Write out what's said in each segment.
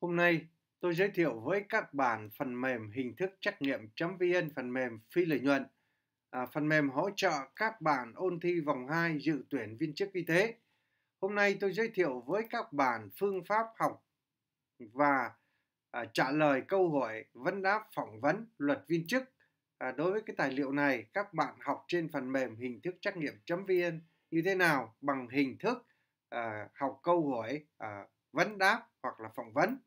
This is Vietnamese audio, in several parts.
Hôm nay, tôi giới thiệu với các bạn phần mềm hình thức trắc nghiệm.vn phần mềm phi lợi nhuận. À, phần mềm hỗ trợ các bạn ôn thi vòng 2 dự tuyển viên chức y tế. Hôm nay tôi giới thiệu với các bạn phương pháp học và à, trả lời câu hỏi vấn đáp phỏng vấn luật viên chức. À, đối với cái tài liệu này, các bạn học trên phần mềm hình thức trắc nghiệm.vn như thế nào bằng hình thức à, học câu hỏi à, vấn đáp hoặc là phỏng vấn.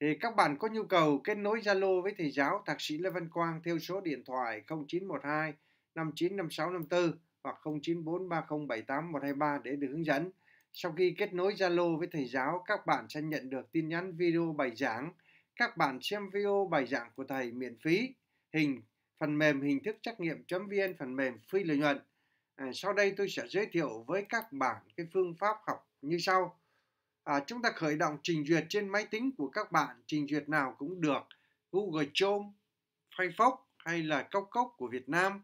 Thì các bạn có nhu cầu kết nối Zalo với thầy giáo Thạc sĩ Lê Văn Quang theo số điện thoại 0912 595654 hoặc 0943078123 để được hướng dẫn. Sau khi kết nối Zalo với thầy giáo, các bạn sẽ nhận được tin nhắn video bài giảng. Các bạn xem video bài giảng của thầy miễn phí, hình phần mềm hình thức trắc nghiệm.vn phần mềm phi lợi nhuận. À, sau đây tôi sẽ giới thiệu với các bạn cái phương pháp học như sau à, chúng ta khởi động trình duyệt trên máy tính của các bạn trình duyệt nào cũng được Google Chrome, Firefox hay là Cốc Cốc của Việt Nam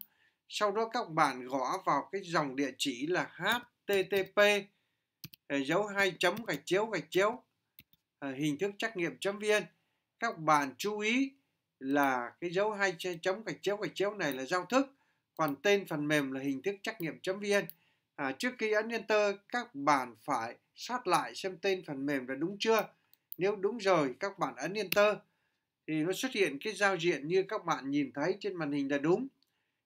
sau đó các bạn gõ vào cái dòng địa chỉ là http à, dấu hai chấm gạch chéo gạch chéo à, hình thức trắc nghiệm chấm viên các bạn chú ý là cái dấu hai chấm gạch chéo gạch chéo này là giao thức còn tên phần mềm là hình thức trắc nghiệm chấm viên à, trước khi ấn enter các bạn phải soát lại xem tên phần mềm là đúng chưa. Nếu đúng rồi, các bạn ấn Enter thì nó xuất hiện cái giao diện như các bạn nhìn thấy trên màn hình là đúng.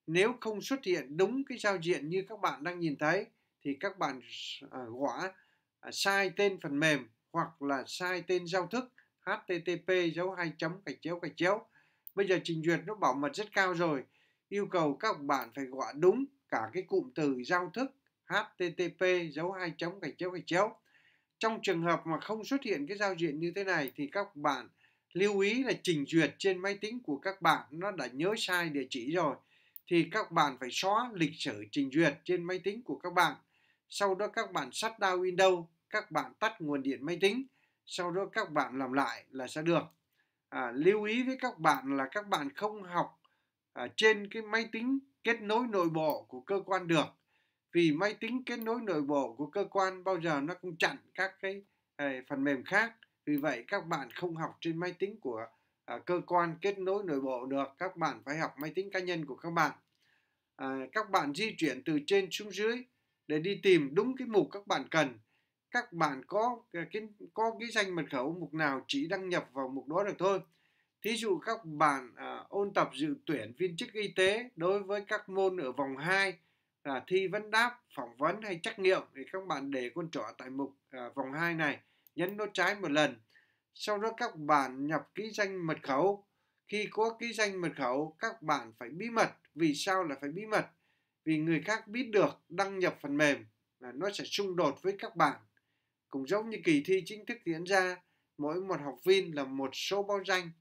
Nếu không xuất hiện đúng cái giao diện như các bạn đang nhìn thấy thì các bạn à, gõ à, sai tên phần mềm hoặc là sai tên giao thức http dấu hai chấm gạch chéo gạch chéo. Bây giờ trình duyệt nó bảo mật rất cao rồi, yêu cầu các bạn phải gọi đúng cả cái cụm từ giao thức http dấu hai chấm gạch chéo gạch chéo trong trường hợp mà không xuất hiện cái giao diện như thế này thì các bạn lưu ý là trình duyệt trên máy tính của các bạn nó đã nhớ sai địa chỉ rồi thì các bạn phải xóa lịch sử trình duyệt trên máy tính của các bạn sau đó các bạn shut down Windows các bạn tắt nguồn điện máy tính sau đó các bạn làm lại là sẽ được à, lưu ý với các bạn là các bạn không học à, trên cái máy tính kết nối nội bộ của cơ quan được vì máy tính kết nối nội bộ của cơ quan bao giờ nó cũng chặn các cái ờ, phần mềm khác vì vậy các bạn không học trên máy tính của ờ, cơ quan kết nối nội bộ được các bạn phải học máy tính cá nhân của các bạn à, các bạn di chuyển từ trên xuống dưới để đi tìm đúng cái mục các bạn cần các bạn có cái có cái danh mật khẩu mục nào chỉ đăng nhập vào mục đó được thôi thí dụ các bạn à, ôn tập dự tuyển viên chức y tế đối với các môn ở vòng 2 à, thi vấn đáp, phỏng vấn hay trắc nghiệm thì các bạn để con trỏ tại mục à, vòng 2 này, nhấn nút trái một lần. Sau đó các bạn nhập ký danh mật khẩu. Khi có ký danh mật khẩu, các bạn phải bí mật. Vì sao là phải bí mật? Vì người khác biết được đăng nhập phần mềm là nó sẽ xung đột với các bạn. Cũng giống như kỳ thi chính thức diễn ra, mỗi một học viên là một số báo danh,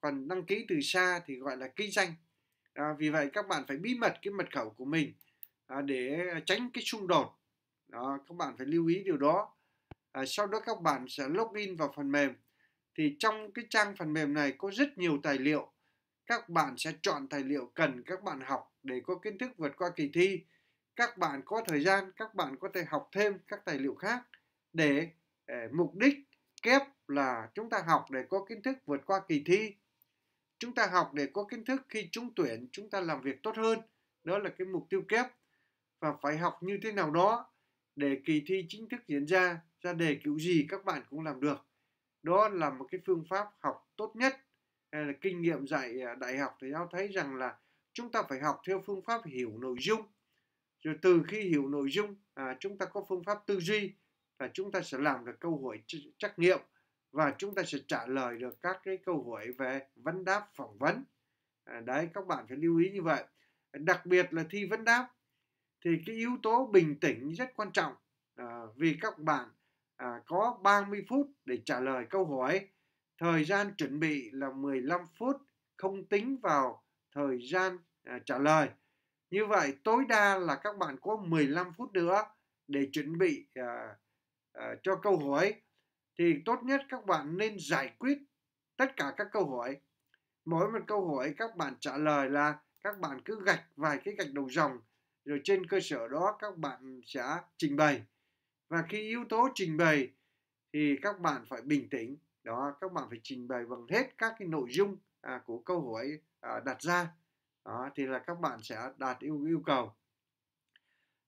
còn đăng ký từ xa thì gọi là ký danh. À, vì vậy các bạn phải bí mật cái mật khẩu của mình À, để tránh cái xung đột đó, các bạn phải lưu ý điều đó à, sau đó các bạn sẽ login vào phần mềm thì trong cái trang phần mềm này có rất nhiều tài liệu các bạn sẽ chọn tài liệu cần các bạn học để có kiến thức vượt qua kỳ thi các bạn có thời gian các bạn có thể học thêm các tài liệu khác để, để ờ, mục đích kép là chúng ta học để có kiến thức vượt qua kỳ thi chúng ta học để có kiến thức khi trúng tuyển chúng ta làm việc tốt hơn đó là cái mục tiêu kép và phải học như thế nào đó để kỳ thi chính thức diễn ra, ra đề kiểu gì các bạn cũng làm được. Đó là một cái phương pháp học tốt nhất. hay Là kinh nghiệm dạy à, đại học thì giáo thấy rằng là chúng ta phải học theo phương pháp hiểu nội dung. Rồi từ khi hiểu nội dung, à, chúng ta có phương pháp tư duy là chúng ta sẽ làm được câu hỏi trắc nghiệm và chúng ta sẽ trả lời được các cái câu hỏi về vấn đáp phỏng vấn. À, đấy các bạn phải lưu ý như vậy. Đặc biệt là thi vấn đáp thì cái yếu tố bình tĩnh rất quan trọng à, vì các bạn à, có 30 phút để trả lời câu hỏi. Thời gian chuẩn bị là 15 phút không tính vào thời gian à, trả lời. Như vậy tối đa là các bạn có 15 phút nữa để chuẩn bị à, à, cho câu hỏi. Thì tốt nhất các bạn nên giải quyết tất cả các câu hỏi. Mỗi một câu hỏi các bạn trả lời là các bạn cứ gạch vài cái gạch đầu dòng rồi trên cơ sở đó các bạn sẽ trình bày và khi yếu tố trình bày thì các bạn phải bình tĩnh đó các bạn phải trình bày bằng hết các cái nội dung à, của câu hỏi à, đặt ra đó, thì là các bạn sẽ đạt yêu yêu cầu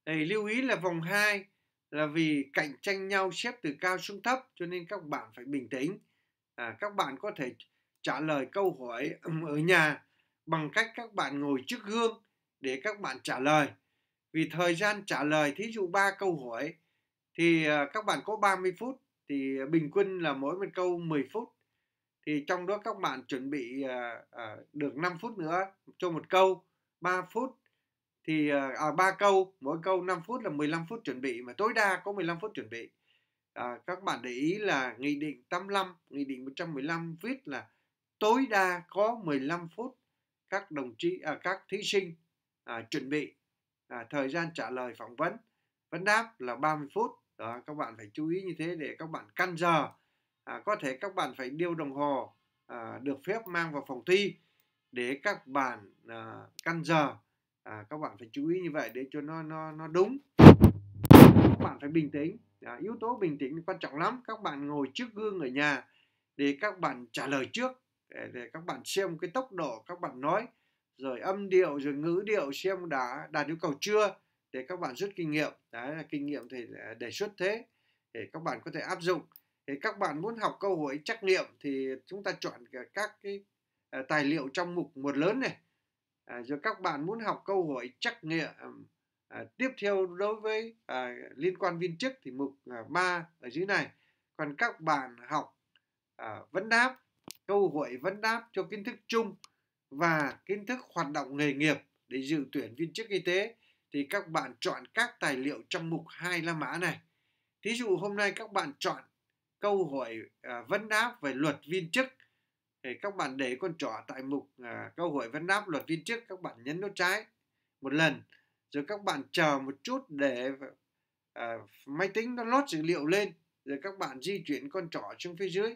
thì lưu ý là vòng 2 là vì cạnh tranh nhau xếp từ cao xuống thấp cho nên các bạn phải bình tĩnh à, các bạn có thể trả lời câu hỏi ở nhà bằng cách các bạn ngồi trước gương để các bạn trả lời vì thời gian trả lời thí dụ ba câu hỏi thì ờ, các bạn có 30 phút thì ờ, bình quân là mỗi một câu 10 phút thì trong đó các bạn chuẩn bị ờ, được 5 phút nữa cho một câu 3 phút thì à, 3 câu mỗi câu 5 phút là 15 phút chuẩn bị mà tối đa có 15 phút chuẩn bị à, các bạn để ý là nghị định 85 nghị định 115 viết là tối đa có 15 phút các đồng chí à, các thí sinh à, chuẩn bị à, thời gian trả lời phỏng vấn vấn đáp là 30 phút đó các bạn phải chú ý như thế để các bạn căn giờ à, có thể các bạn phải điêu đồng hồ à, được phép mang vào phòng thi để các bạn à, căn giờ à, các bạn phải chú ý như vậy để cho nó nó nó đúng các bạn phải bình tĩnh à, yếu tố bình tĩnh quan trọng lắm các bạn ngồi trước gương ở nhà để các bạn trả lời trước để, để các bạn xem cái tốc độ các bạn nói rồi âm điệu rồi ngữ điệu xem đã đạt yêu cầu chưa để các bạn rút kinh nghiệm đấy là kinh nghiệm thì đề xuất thế để các bạn có thể áp dụng thì các bạn muốn học câu hỏi trắc nghiệm thì chúng ta chọn các cái à, tài liệu trong mục một lớn này à, rồi các bạn muốn học câu hỏi trắc nghiệm à, tiếp theo đối với à, liên quan viên chức thì mục à, ở dưới này còn các bạn học à, vấn đáp câu hỏi vấn đáp cho kiến thức chung và kiến thức hoạt động nghề nghiệp để dự tuyển viên chức y tế thì các bạn chọn các tài liệu trong mục hai la mã này. Thí dụ hôm nay các bạn chọn câu hỏi à, vấn đáp về luật viên chức thì các bạn để con trỏ tại mục à, câu hỏi vấn đáp luật viên chức các bạn nhấn nút trái một lần rồi các bạn chờ một chút để à, máy tính nó lót dữ liệu lên rồi các bạn di chuyển con trỏ xuống phía dưới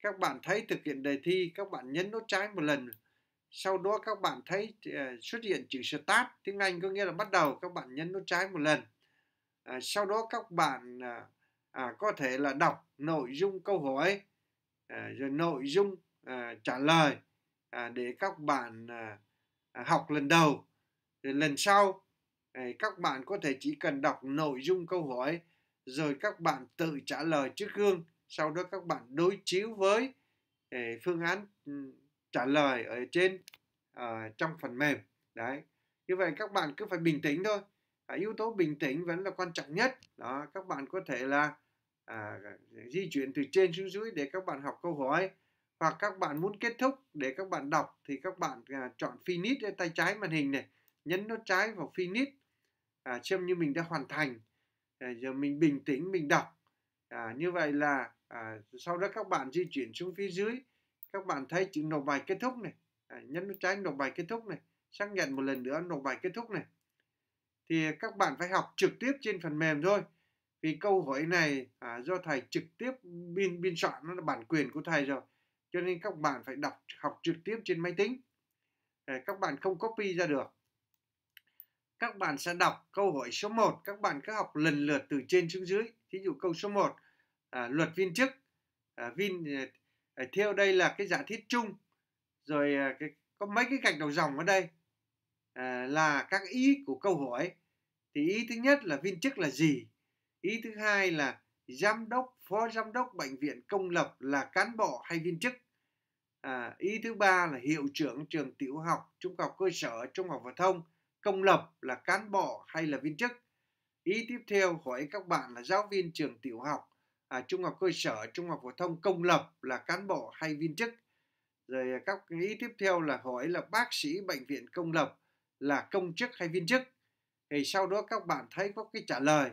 các bạn thấy thực hiện đề thi các bạn nhấn nút trái một lần sau đó các bạn thấy ờ, xuất hiện chữ start tiếng Anh có nghĩa là bắt đầu các bạn nhấn nút trái một lần ờ, sau đó các bạn ờ, à, có thể là đọc nội dung câu hỏi rồi nội dung trả lời à, để các bạn à, học lần đầu rồi lần sau các bạn có thể chỉ cần đọc nội dung câu hỏi rồi các bạn tự trả lời trước gương sau đó các bạn đối chiếu với phương án trả lời ở trên uh, trong phần mềm đấy như vậy các bạn cứ phải bình tĩnh thôi à, yếu tố bình tĩnh vẫn là quan trọng nhất đó các bạn có thể là à, di chuyển từ trên xuống dưới để các bạn học câu hỏi hoặc các bạn muốn kết thúc để các bạn đọc thì các bạn à, chọn finish ở tay trái màn hình này nhấn nó trái vào finish à, xem như mình đã hoàn thành à, giờ mình bình tĩnh mình đọc à, như vậy là à, sau đó các bạn di chuyển xuống phía dưới các bạn thấy chữ nộp bài kết thúc này à, nhấn nút trái nộp bài kết thúc này xác nhận một lần nữa nộp bài kết thúc này thì các bạn phải học trực tiếp trên phần mềm thôi vì câu hỏi này à, do thầy trực tiếp biên biên soạn nó là bản quyền của thầy rồi cho nên các bạn phải đọc học trực tiếp trên máy tính à, các bạn không copy ra được các bạn sẽ đọc câu hỏi số 1 các bạn cứ học lần lượt từ trên xuống dưới ví dụ câu số 1 à, luật viên chức à, viên à, thế ở đây là cái giả thiết chung rồi à, cái, có mấy cái gạch đầu dòng ở đây à, là các ý của câu hỏi thì ý thứ nhất là viên chức là gì ý thứ hai là giám đốc phó giám đốc bệnh viện công lập là cán bộ hay viên chức à, ý thứ ba là hiệu trưởng trường tiểu học trung học cơ sở trung học phổ thông công lập là cán bộ hay là viên chức ý tiếp theo hỏi các bạn là giáo viên trường tiểu học à, trung học cơ sở trung học phổ thông công lập là cán bộ hay viên chức rồi à, các ý tiếp theo là hỏi là bác sĩ bệnh viện công lập là công chức hay viên chức thì sau đó các bạn thấy có cái trả lời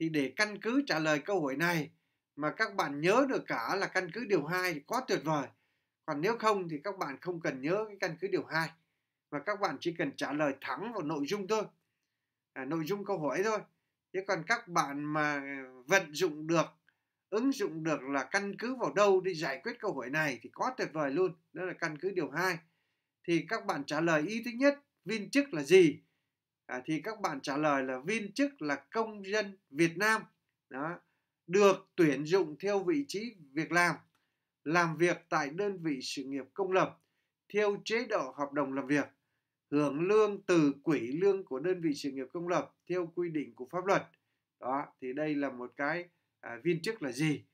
thì để căn cứ trả lời câu hỏi này mà các bạn nhớ được cả là căn cứ điều 2 thì quá tuyệt vời còn nếu không thì các bạn không cần nhớ cái căn cứ điều 2 và các bạn chỉ cần trả lời thẳng vào nội dung thôi à, nội dung câu hỏi thôi chứ còn các bạn mà vận dụng được ứng dụng được là căn cứ vào đâu để giải quyết câu hỏi này thì quá tuyệt vời luôn đó là căn cứ điều 2 thì các bạn trả lời ý thứ nhất viên chức là gì à, thì các bạn trả lời là viên chức là công dân Việt Nam đó được tuyển dụng theo vị trí việc làm làm việc tại đơn vị sự nghiệp công lập theo chế độ hợp đồng làm việc hưởng lương từ quỹ lương của đơn vị sự nghiệp công lập theo quy định của pháp luật đó thì đây là một cái À, viên chức là gì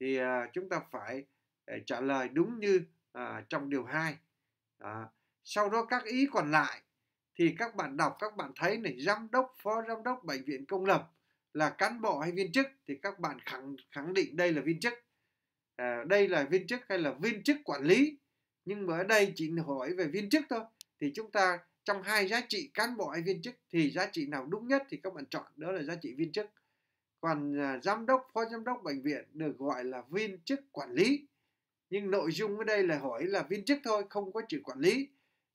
thì à, chúng ta phải à, trả lời đúng như trong điều 2 sau đó các ý còn lại thì các bạn đọc các bạn thấy này giám đốc phó giám đốc bệnh viện công lập là cán bộ hay viên chức thì các bạn khẳng khẳng định đây là viên chức à, đây là viên chức hay là viên chức quản lý nhưng mà ở đây chỉ hỏi về viên chức thôi thì chúng ta trong hai giá trị cán bộ hay viên chức thì giá trị nào đúng nhất thì các bạn chọn đó là giá trị viên chức còn à, giám đốc phó giám đốc bệnh viện được gọi là viên chức quản lý nhưng nội dung ở đây là hỏi là viên chức thôi không có chữ quản lý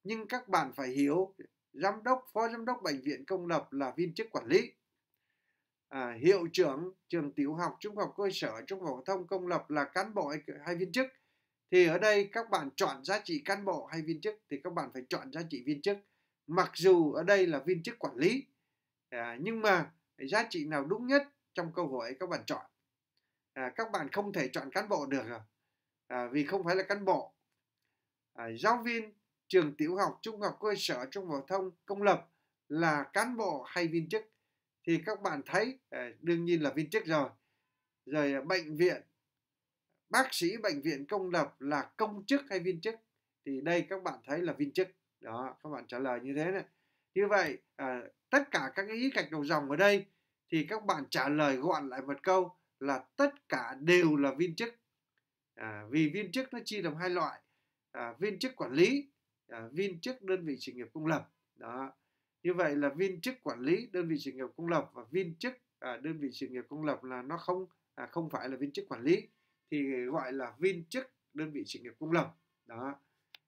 nhưng các bạn phải hiểu giám đốc phó giám đốc bệnh viện công lập là viên chức quản lý à, hiệu trưởng trường tiểu học trung học cơ sở trung học phổ thông công lập là cán bộ hay viên chức thì ở đây các bạn chọn giá trị cán bộ hay viên chức thì các bạn phải chọn giá trị viên chức mặc dù ở đây là viên chức quản lý à, nhưng mà giá trị nào đúng nhất trong câu hỏi các bạn chọn à, các bạn không thể chọn cán bộ được à? à, vì không phải là cán bộ à, giáo viên trường tiểu học trung học cơ sở trung học thông công lập là cán bộ hay viên chức thì các bạn thấy à, đương nhiên là viên chức rồi rồi à, bệnh viện bác sĩ bệnh viện công lập là công chức hay viên chức thì đây các bạn thấy là viên chức đó các bạn trả lời như thế này như vậy à, tất cả các ý gạch đầu dòng ở đây thì các bạn trả lời gọn lại một câu là tất cả đều là viên chức à, vì viên chức nó chia làm hai loại à, viên chức quản lý à, viên chức đơn vị sự nghiệp công lập đó như vậy là viên chức quản lý đơn vị sự nghiệp công lập và viên chức à, đơn vị sự nghiệp công lập là nó không à, không phải là viên chức quản lý thì gọi là viên chức đơn vị sự nghiệp công lập đó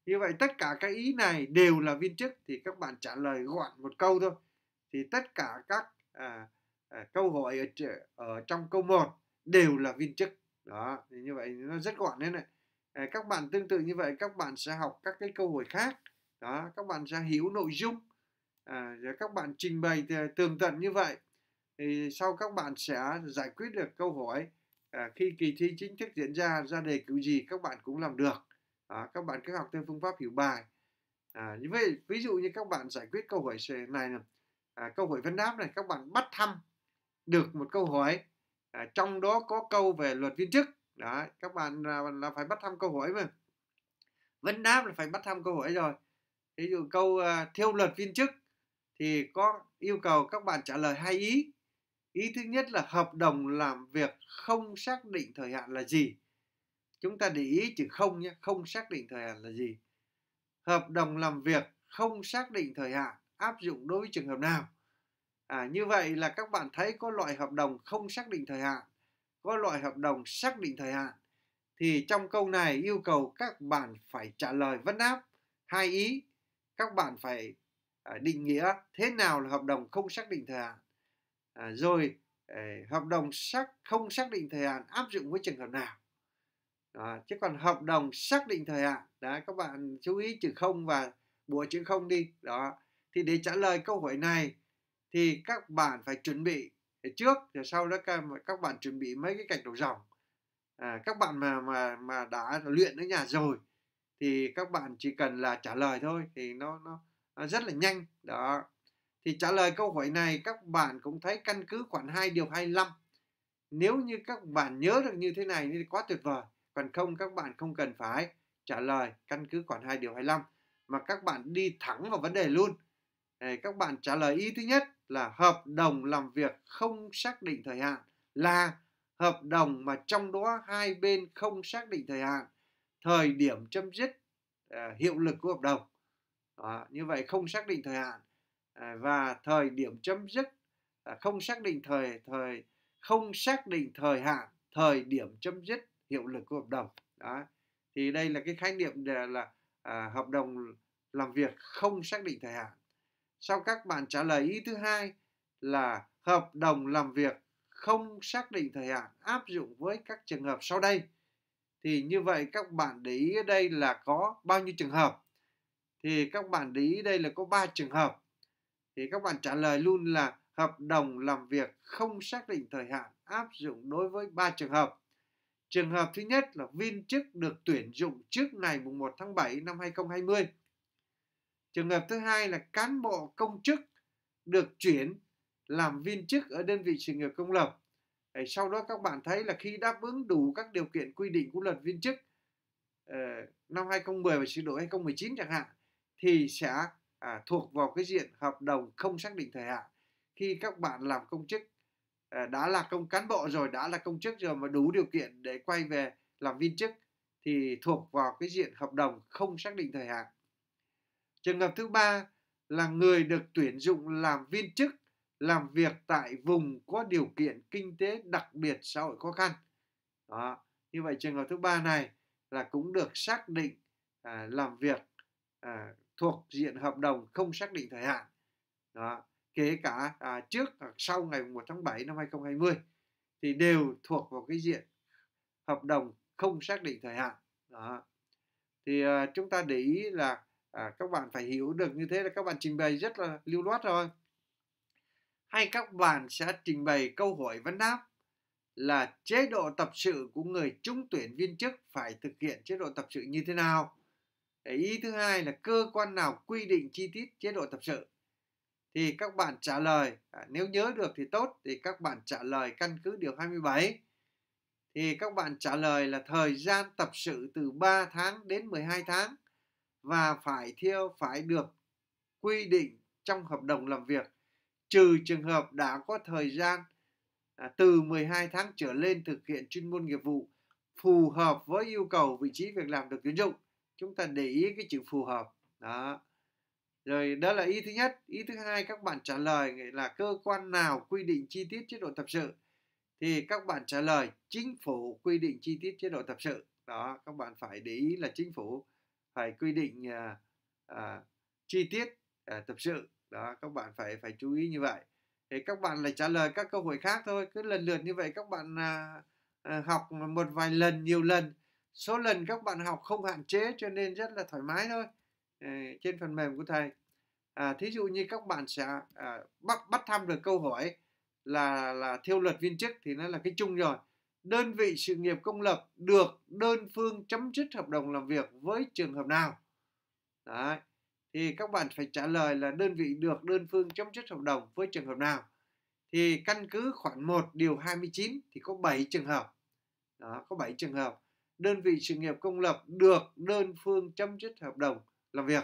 như vậy tất cả các ý này đều là viên chức thì các bạn trả lời gọn một câu thôi thì tất cả các à, À, câu hỏi ở, ở trong câu 1 đều là viên chức đó thì như vậy nó rất gọn đấy này à, các bạn tương tự như vậy các bạn sẽ học các cái câu hỏi khác đó các bạn sẽ hiểu nội dung à, các bạn trình bày tường tận như vậy thì sau các bạn sẽ giải quyết được câu hỏi à, khi kỳ thi chính thức diễn ra ra đề kiểu gì các bạn cũng làm được à, các bạn cứ học theo phương pháp hiểu bài à, như vậy ví dụ như các bạn giải quyết câu hỏi này, này à, câu hỏi vấn đáp này các bạn bắt thăm được một câu hỏi à, trong đó có câu về luật viên chức đó các bạn là, là phải bắt thăm câu hỏi mà vấn đáp là phải bắt thăm câu hỏi rồi ví dụ câu à, theo luật viên chức thì có yêu cầu các bạn trả lời hai ý ý thứ nhất là hợp đồng làm việc không xác định thời hạn là gì chúng ta để ý chữ không nhé không xác định thời hạn là gì hợp đồng làm việc không xác định thời hạn áp dụng đối với trường hợp nào À, như vậy là các bạn thấy có loại hợp đồng không xác định thời hạn, có loại hợp đồng xác định thời hạn. Thì trong câu này yêu cầu các bạn phải trả lời vấn áp hai ý. Các bạn phải à, định nghĩa thế nào là hợp đồng không xác định thời hạn. À, rồi à, hợp đồng xác không xác định thời hạn áp dụng với trường hợp nào. Đó, chứ còn hợp đồng xác định thời hạn, đấy các bạn chú ý chữ không và bùa chữ không đi. Đó. Thì để trả lời câu hỏi này thì các bạn phải chuẩn bị trước rồi sau đó các, bạn chuẩn bị mấy cái cạch đầu dòng à, các bạn mà mà mà đã luyện ở nhà rồi thì các bạn chỉ cần là trả lời thôi thì nó nó, nó rất là nhanh đó thì trả lời câu hỏi này các bạn cũng thấy căn cứ khoảng 2 điều 25 nếu như các bạn nhớ được như thế này thì quá tuyệt vời còn không các bạn không cần phải trả lời căn cứ khoảng 2 điều 25 mà các bạn đi thẳng vào vấn đề luôn các bạn trả lời ý thứ nhất là hợp đồng làm việc không xác định thời hạn là hợp đồng mà trong đó hai bên không xác định thời hạn thời điểm chấm dứt à, hiệu lực của hợp đồng à, như vậy không xác định thời hạn à, và thời điểm chấm dứt à, không xác định thời thời không xác định thời hạn thời điểm chấm dứt hiệu lực của hợp đồng đó thì đây là cái khái niệm là, là à, hợp đồng làm việc không xác định thời hạn sau các bạn trả lời ý thứ hai là hợp đồng làm việc không xác định thời hạn áp dụng với các trường hợp sau đây thì như vậy các bạn để ý ở đây là có bao nhiêu trường hợp thì các bạn để ý đây là có 3 trường hợp thì các bạn trả lời luôn là hợp đồng làm việc không xác định thời hạn áp dụng đối với 3 trường hợp trường hợp thứ nhất là viên chức được tuyển dụng trước ngày 1 tháng 7 năm 2020 Trường hợp thứ hai là cán bộ công chức được chuyển làm viên chức ở đơn vị sự nghiệp công lập. sau đó các bạn thấy là khi đáp ứng đủ các điều kiện quy định của luật viên chức ờ, năm 2010 và sửa đổi 2019 chẳng hạn thì sẽ à, thuộc vào cái diện hợp đồng không xác định thời hạn. Khi các bạn làm công chức ờ, đã là công cán bộ rồi, đã là công chức rồi mà đủ điều kiện để quay về làm viên chức thì thuộc vào cái diện hợp đồng không xác định thời hạn. Trường hợp thứ ba là người được tuyển dụng làm viên chức làm việc tại vùng có điều kiện kinh tế đặc biệt xã hội khó khăn. Đó. Như vậy trường hợp thứ ba này là cũng được xác định à, làm việc à, thuộc diện hợp đồng không xác định thời hạn. Đó. Kể cả à, trước hoặc sau ngày 1 tháng 7 năm 2020 thì đều thuộc vào cái diện hợp đồng không xác định thời hạn. Đó. Thì à, chúng ta để ý là à, các bạn phải hiểu được như thế là các bạn trình bày rất là lưu loát rồi hay các bạn sẽ trình bày câu hỏi vấn đáp là chế độ tập sự của người trúng tuyển viên chức phải thực hiện chế độ tập sự như thế nào để ý thứ hai là cơ quan nào quy định chi tiết chế độ tập sự thì các bạn trả lời à, nếu nhớ được thì tốt thì các bạn trả lời căn cứ điều 27 thì các bạn trả lời là thời gian tập sự từ 3 tháng đến 12 tháng và phải theo phải được quy định trong hợp đồng làm việc trừ trường hợp đã có thời gian à, từ 12 tháng trở lên thực hiện chuyên môn nghiệp vụ phù hợp với yêu cầu vị trí việc làm được tuyển dụng chúng ta để ý cái chữ phù hợp đó rồi đó là ý thứ nhất ý thứ hai các bạn trả lời là cơ quan nào quy định chi tiết chế độ tập sự thì các bạn trả lời chính phủ quy định chi tiết chế độ tập sự đó các bạn phải để ý là chính phủ phải quy định à, à, chi tiết à, tập sự đó các bạn phải phải chú ý như vậy thì các bạn lại trả lời các câu hỏi khác thôi cứ lần lượt như vậy các bạn à, à, học một vài lần nhiều lần số lần các bạn học không hạn chế cho nên rất là thoải mái thôi à, trên phần mềm của thầy à, thí dụ như các bạn sẽ à, bắt bắt thăm được câu hỏi là là theo luật viên chức thì nó là cái chung rồi đơn vị sự nghiệp công lập được đơn phương chấm dứt hợp đồng làm việc với trường hợp nào? Đấy. Thì các bạn phải trả lời là đơn vị được đơn phương chấm dứt hợp đồng với trường hợp nào? Thì căn cứ khoản 1 điều 29 thì có 7 trường hợp. Đó, có 7 trường hợp. Đơn vị sự nghiệp công lập được đơn phương chấm dứt hợp đồng làm việc.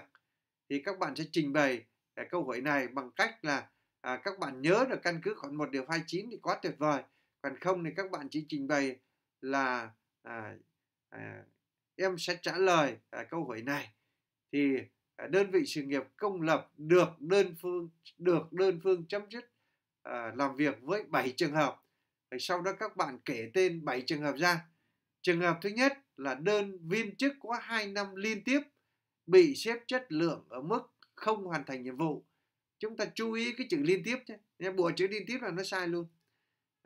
Thì các bạn sẽ trình bày cái câu hỏi này bằng cách là à, các bạn nhớ được căn cứ khoản 1 điều 29 thì quá tuyệt vời phần không thì các bạn chỉ trình bày là à, à, em sẽ trả lời à, câu hỏi này thì à, đơn vị sự nghiệp công lập được đơn phương được đơn phương chấm dứt à, làm việc với 7 trường hợp rồi sau đó các bạn kể tên 7 trường hợp ra trường hợp thứ nhất là đơn viên chức có 2 năm liên tiếp bị xếp chất lượng ở mức không hoàn thành nhiệm vụ chúng ta chú ý cái chữ liên tiếp nhé bùa chữ liên tiếp là nó sai luôn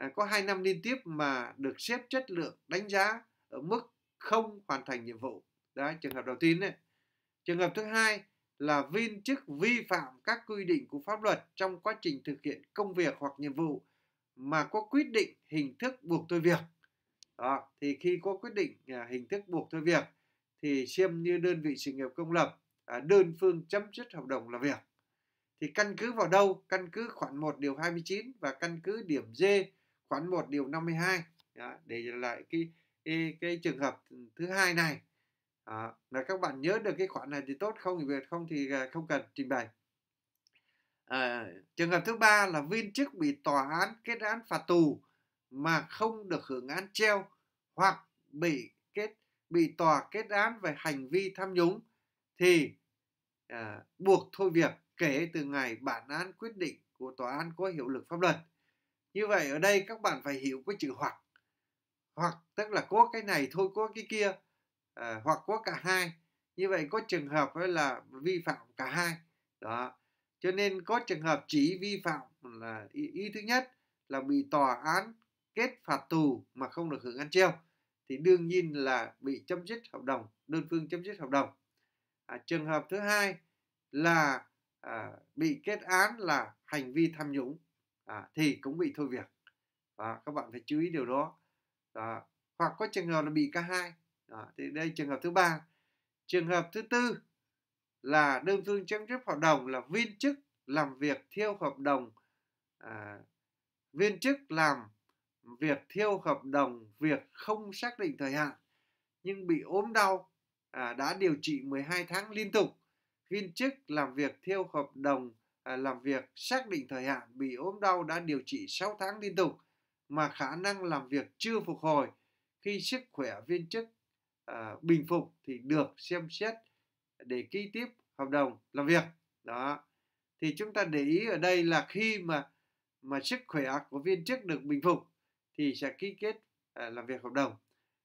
À, có 2 năm liên tiếp mà được xếp chất lượng đánh giá ở mức không hoàn thành nhiệm vụ. Đấy, trường hợp đầu tiên này. Trường hợp thứ hai là viên chức vi phạm các quy định của pháp luật trong quá trình thực hiện công việc hoặc nhiệm vụ mà có quyết định hình thức buộc thôi việc. Đó, thì khi có quyết định à, hình thức buộc thôi việc thì xem như đơn vị sự nghiệp công lập à, đơn phương chấm dứt hợp đồng là việc. Thì căn cứ vào đâu? Căn cứ khoản 1 điều 29 và căn cứ điểm D khoản 1 điều 52 đó, để lại cái, cái cái trường hợp thứ hai này đó, là các bạn nhớ được cái khoản này thì tốt không thì việc không thì à, không cần trình bày à, trường hợp thứ ba là viên chức bị tòa án kết án phạt tù mà không được hưởng án treo hoặc bị kết bị tòa kết án về hành vi tham nhũng thì à, buộc thôi việc kể từ ngày bản án quyết định của tòa án có hiệu lực pháp luật như vậy ở đây các bạn phải hiểu cái chữ hoặc hoặc tức là có cái này thôi có cái kia à, hoặc có cả hai như vậy có trường hợp là vi phạm cả hai đó cho nên có trường hợp chỉ vi phạm là ý, ý thứ nhất là bị tòa án kết phạt tù mà không được hưởng ăn treo thì đương nhiên là bị chấm dứt hợp đồng đơn phương chấm dứt hợp đồng à, trường hợp thứ hai là à, bị kết án là hành vi tham nhũng à, thì cũng bị thôi việc và các bạn phải chú ý điều đó à, hoặc có trường hợp là bị cả hai à, thì đây trường hợp thứ ba trường hợp thứ tư là đơn phương chấm dứt hợp đồng là viên chức làm việc theo hợp đồng à, viên chức làm việc theo hợp đồng việc không xác định thời hạn nhưng bị ốm đau à, đã điều trị 12 tháng liên tục viên chức làm việc theo hợp đồng À, làm việc xác định thời hạn bị ốm đau đã điều trị 6 tháng liên tục mà khả năng làm việc chưa phục hồi khi sức khỏe viên chức à, bình phục thì được xem xét để ký tiếp hợp đồng làm việc đó thì chúng ta để ý ở đây là khi mà mà sức khỏe của viên chức được bình phục thì sẽ ký kết à, làm việc hợp đồng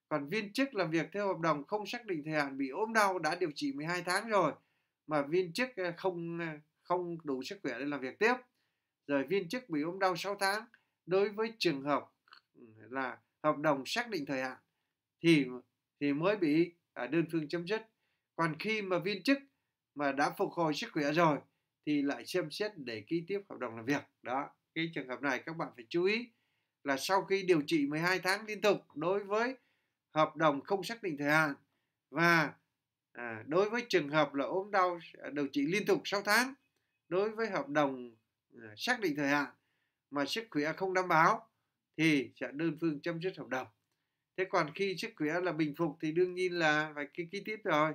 còn viên chức làm việc theo hợp đồng không xác định thời hạn bị ốm đau đã điều trị 12 tháng rồi mà viên chức à, không à, không đủ sức khỏe để làm việc tiếp rồi viên chức bị ốm đau 6 tháng đối với trường hợp ừ, là hợp đồng xác định thời hạn thì thì mới bị à, đơn phương chấm dứt còn khi mà viên chức mà đã phục hồi sức khỏe rồi thì lại xem xét để ký tiếp hợp đồng làm việc đó cái trường hợp này các bạn phải chú ý là sau khi điều trị 12 tháng liên tục đối với hợp đồng không xác định thời hạn và à, đối với trường hợp là ốm đau à, điều trị liên tục 6 tháng đối với hợp đồng ờ, xác định thời hạn mà sức khỏe không đảm bảo thì sẽ đơn phương chấm dứt hợp đồng thế còn khi sức khỏe là bình phục thì đương nhiên là phải ký, ký tiếp rồi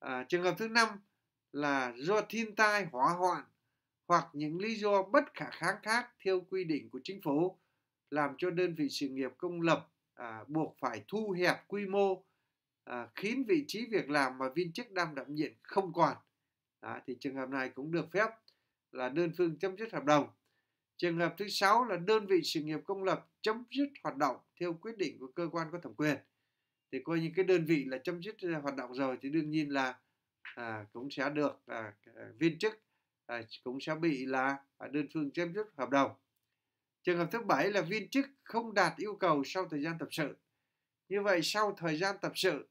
à, trường hợp thứ năm là do thiên tai hỏa hoạn hoặc những lý do bất khả kháng khác theo quy định của chính phủ làm cho đơn vị sự nghiệp công lập à, buộc phải thu hẹp quy mô à, khiến vị trí việc làm mà viên chức đang đảm nhiệm không còn đó, thì trường hợp này cũng được phép là đơn phương chấm dứt hợp đồng. Trường hợp thứ sáu là đơn vị sự nghiệp công lập chấm dứt hoạt động theo quyết định của cơ quan có thẩm quyền. Thì coi như cái đơn vị là chấm dứt à, hoạt động rồi thì đương nhiên là à, cũng sẽ được à, à viên chức à, cũng sẽ bị là à, đơn phương chấm dứt hợp đồng. Trường hợp thứ bảy là viên chức không đạt yêu cầu sau thời gian tập sự. Như vậy sau thời gian tập sự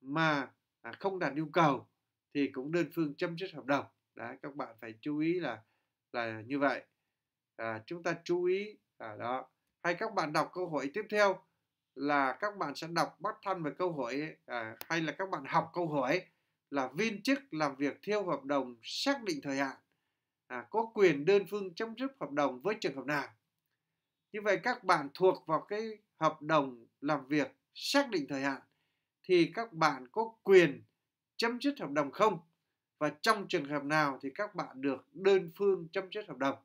mà không đạt yêu cầu thì cũng đơn phương chấm dứt hợp đồng đấy các bạn phải chú ý là là như vậy à, chúng ta chú ý à, đó hay các bạn đọc câu hỏi tiếp theo là các bạn sẽ đọc bắt thăm về câu hỏi à, hay là các bạn học câu hỏi là viên chức làm việc theo hợp đồng xác định thời hạn à, có quyền đơn phương chấm dứt hợp đồng với trường hợp nào như vậy các bạn thuộc vào cái hợp đồng làm việc xác định thời hạn thì các bạn có quyền chấm dứt hợp đồng không và trong trường hợp nào thì các bạn được đơn phương chấm dứt hợp đồng.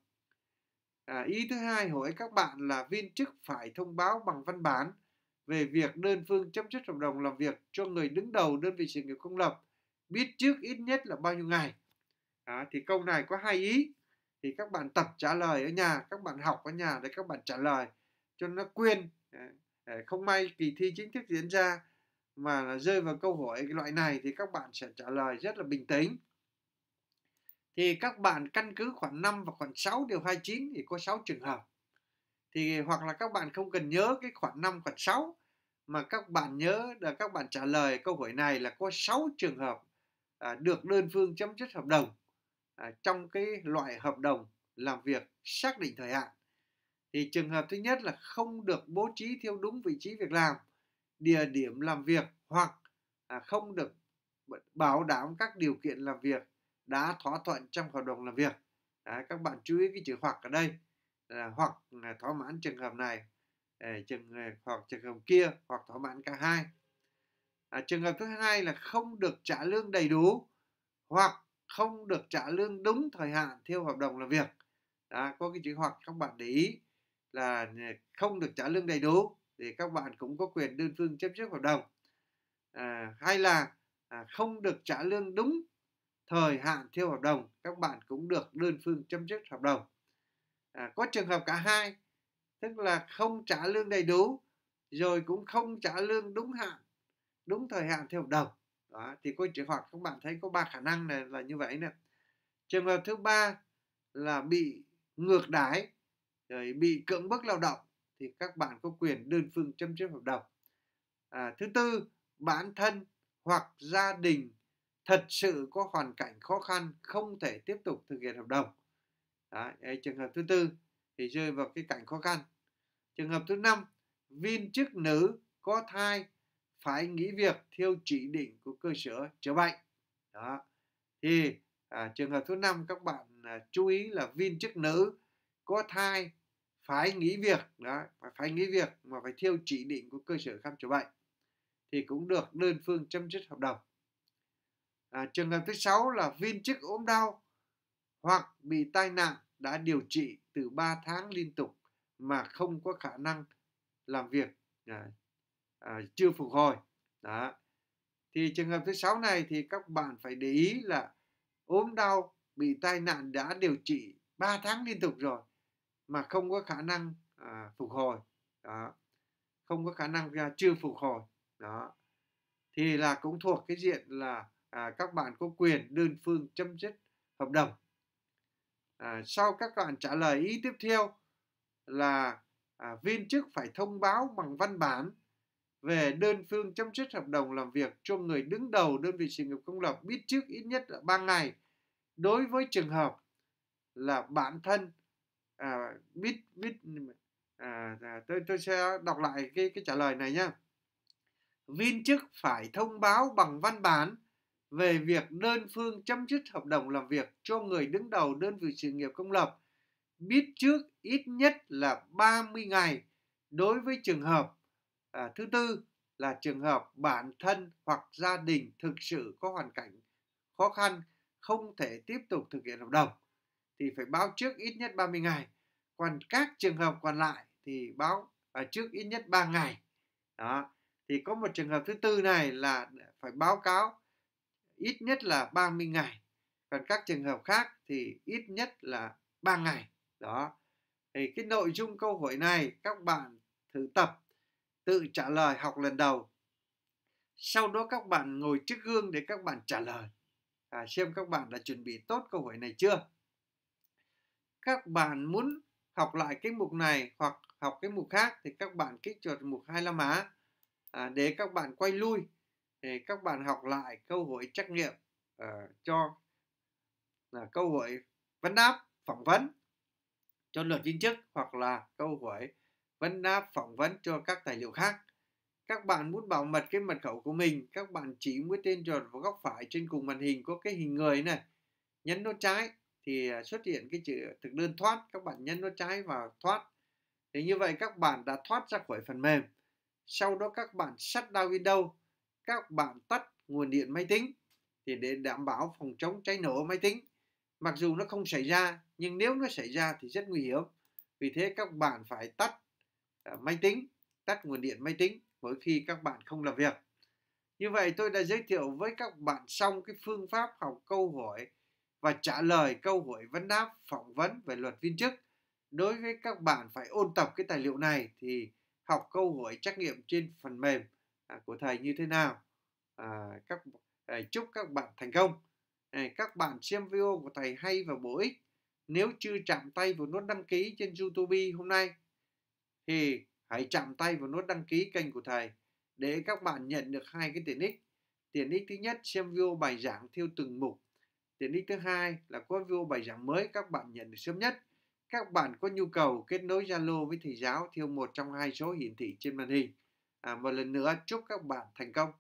À, ý thứ hai hỏi các bạn là viên chức phải thông báo bằng văn bản về việc đơn phương chấm dứt hợp đồng làm việc cho người đứng đầu đơn vị sự nghiệp công lập biết trước ít nhất là bao nhiêu ngày. À, thì câu này có hai ý thì các bạn tập trả lời ở nhà, các bạn học ở nhà để các bạn trả lời cho nó quên. À, không may kỳ thi chính thức diễn ra mà là rơi vào câu hỏi cái loại này thì các bạn sẽ trả lời rất là bình tĩnh thì các bạn căn cứ khoảng 5 và khoảng 6 điều 29 thì có 6 trường hợp thì hoặc là các bạn không cần nhớ cái khoảng 5 khoảng 6 mà các bạn nhớ là các bạn trả lời câu hỏi này là có 6 trường hợp à, được đơn phương chấm dứt hợp đồng à, trong cái loại hợp đồng làm việc xác định thời hạn thì trường hợp thứ nhất là không được bố trí theo đúng vị trí việc làm địa điểm làm việc hoặc à, không được bảo đảm các điều kiện làm việc đã thỏa thuận trong hợp đồng làm việc à, các bạn chú ý cái chữ hoặc ở đây à, hoặc à, thỏa mãn trường hợp này à, trường à, hoặc trường hợp kia hoặc thỏa mãn cả hai à, trường hợp thứ hai là không được trả lương đầy đủ hoặc không được trả lương đúng thời hạn theo hợp đồng làm việc à, có cái chữ hoặc các bạn để ý là không được trả lương đầy đủ thì các bạn cũng có quyền đơn phương chấm dứt hợp đồng à, hay là à, không được trả lương đúng thời hạn theo hợp đồng các bạn cũng được đơn phương chấm dứt hợp đồng à, có trường hợp cả hai tức là không trả lương đầy đủ rồi cũng không trả lương đúng hạn đúng thời hạn theo hợp đồng đó thì có trường hợp các bạn thấy có ba khả năng này là như vậy nè trường hợp thứ ba là bị ngược đãi rồi bị cưỡng bức lao động thì các bạn có quyền đơn phương chấm dứt hợp đồng à, thứ tư bản thân hoặc gia đình thật sự có hoàn cảnh khó khăn không thể tiếp tục thực hiện hợp đồng Đấy, trường hợp thứ tư thì rơi vào cái cảnh khó khăn trường hợp thứ năm viên chức nữ có thai phải nghỉ việc theo chỉ định của cơ sở chữa bệnh đó thì à, trường hợp thứ năm các bạn à, chú ý là viên chức nữ có thai phải nghỉ việc đó phải phải nghỉ việc mà phải theo chỉ định của cơ sở khám chữa bệnh thì cũng được đơn phương chấm dứt hợp đồng à, trường hợp thứ sáu là viên chức ốm đau hoặc bị tai nạn đã điều trị từ 3 tháng liên tục mà không có khả năng làm việc à, à, chưa phục hồi đó thì trường hợp thứ sáu này thì các bạn phải để ý là ốm đau bị tai nạn đã điều trị 3 tháng liên tục rồi mà không có khả năng à, phục hồi đó không có khả năng à, chưa phục hồi đó thì là cũng thuộc cái diện là à, các bạn có quyền đơn phương chấm dứt hợp đồng à, sau các bạn trả lời ý tiếp theo là à, viên chức phải thông báo bằng văn bản về đơn phương chấm dứt hợp đồng làm việc cho người đứng đầu đơn vị sự nghiệp công lập biết trước ít nhất là 3 ngày đối với trường hợp là bản thân à, biết bit à, à, tôi tôi sẽ đọc lại cái cái trả lời này nhá viên chức phải thông báo bằng văn bản về việc đơn phương chấm dứt hợp đồng làm việc cho người đứng đầu đơn vị sự nghiệp công lập biết trước ít nhất là 30 ngày đối với trường hợp à, thứ tư là trường hợp bản thân hoặc gia đình thực sự có hoàn cảnh khó khăn không thể tiếp tục thực hiện hợp đồng thì phải báo trước ít nhất 30 ngày. Còn các trường hợp còn lại thì báo ở à, trước ít nhất 3 ngày. Đó. Thì có một trường hợp thứ tư này là phải báo cáo ít nhất là 30 ngày. Còn các trường hợp khác thì ít nhất là 3 ngày. Đó. Thì cái nội dung câu hỏi này các bạn thử tập tự trả lời học lần đầu. Sau đó các bạn ngồi trước gương để các bạn trả lời. À, xem các bạn đã chuẩn bị tốt câu hỏi này chưa? các bạn muốn học lại cái mục này hoặc học cái mục khác thì các bạn kích chuột mục hai la mã à, để các bạn quay lui để các bạn học lại câu hỏi trắc nghiệm uh, cho là câu hỏi vấn đáp phỏng vấn cho luật viên chức hoặc là câu hỏi vấn đáp phỏng vấn cho các tài liệu khác các bạn muốn bảo mật cái mật khẩu của mình các bạn chỉ mũi tên chuột vào góc phải trên cùng màn hình có cái hình người này nhấn nút trái thì à, xuất hiện cái chữ thực đơn thoát các bạn nhấn nó trái vào thoát thì như vậy các bạn đã thoát ra khỏi phần mềm sau đó các bạn shut down Windows các bạn tắt nguồn điện máy tính thì để đảm bảo phòng chống cháy nổ máy tính mặc dù nó không xảy ra nhưng nếu nó xảy ra thì rất nguy hiểm vì thế các bạn phải tắt à, máy tính tắt nguồn điện máy tính mỗi khi các bạn không làm việc như vậy tôi đã giới thiệu với các bạn xong cái phương pháp học câu hỏi và trả lời câu hỏi vấn đáp phỏng vấn về luật viên chức. Đối với các bạn phải ôn tập cái tài liệu này thì học câu hỏi trắc nghiệm trên phần mềm à, của thầy như thế nào. À, các à, chúc các bạn thành công. À, các bạn xem video của thầy hay và bổ ích. Nếu chưa chạm tay vào nút đăng ký trên YouTube hôm nay thì hãy chạm tay vào nút đăng ký kênh của thầy để các bạn nhận được hai cái tiện ích. Tiện ích thứ nhất xem video bài giảng theo từng mục Tiện ích thứ hai là có video bài giảng mới các bạn nhận được sớm nhất. Các bạn có nhu cầu kết nối Zalo với thầy giáo theo một trong hai số hiển thị trên màn hình. À, một lần nữa chúc các bạn thành công.